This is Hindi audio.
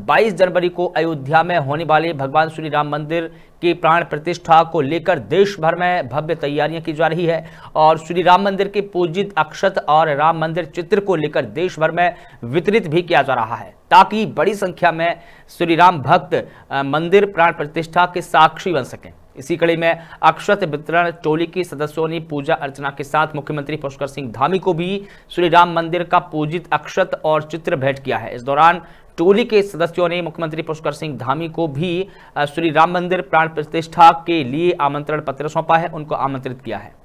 22 जनवरी को अयोध्या में होने वाले भगवान श्री राम मंदिर की प्राण प्रतिष्ठा को लेकर देश भर में भव्य तैयारियां की जा रही है और श्री राम मंदिर के पूजित अक्षत और राम मंदिर चित्र को लेकर देश भर में वितरित भी किया जा रहा है ताकि बड़ी संख्या में श्री राम भक्त मंदिर प्राण प्रतिष्ठा के साक्षी बन सकें इसी कड़ी में अक्षत वितरण टोली के सदस्यों ने पूजा अर्चना के साथ मुख्यमंत्री पुष्कर सिंह धामी को भी श्री राम मंदिर का पूजित अक्षत और चित्र भेंट किया है इस दौरान टोली के सदस्यों ने मुख्यमंत्री पुष्कर सिंह धामी को भी श्री राम मंदिर प्राण प्रतिष्ठा के लिए आमंत्रण पत्र सौंपा है उनको आमंत्रित किया है